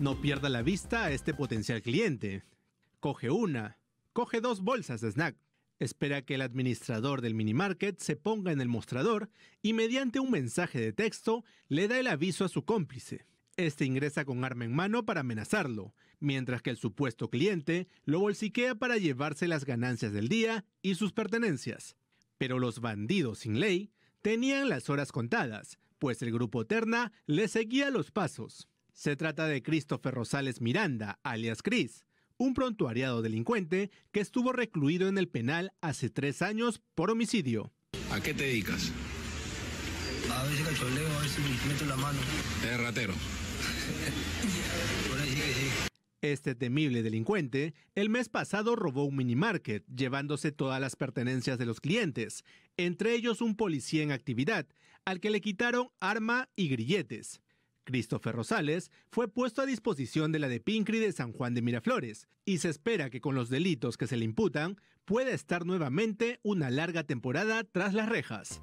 No pierda la vista a este potencial cliente. Coge una, coge dos bolsas de snack. Espera que el administrador del minimarket se ponga en el mostrador y mediante un mensaje de texto le da el aviso a su cómplice. Este ingresa con arma en mano para amenazarlo, mientras que el supuesto cliente lo bolsiquea para llevarse las ganancias del día y sus pertenencias. Pero los bandidos sin ley tenían las horas contadas, pues el grupo Terna le seguía los pasos. Se trata de Christopher Rosales Miranda, alias Cris, un prontuariado delincuente que estuvo recluido en el penal hace tres años por homicidio. ¿A qué te dedicas? A veces cacholeo, a veces meto la mano. ¿Es ratero? Este temible delincuente el mes pasado robó un minimarket, llevándose todas las pertenencias de los clientes, entre ellos un policía en actividad, al que le quitaron arma y grilletes. Christopher Rosales, fue puesto a disposición de la de Pincri de San Juan de Miraflores y se espera que con los delitos que se le imputan pueda estar nuevamente una larga temporada tras las rejas.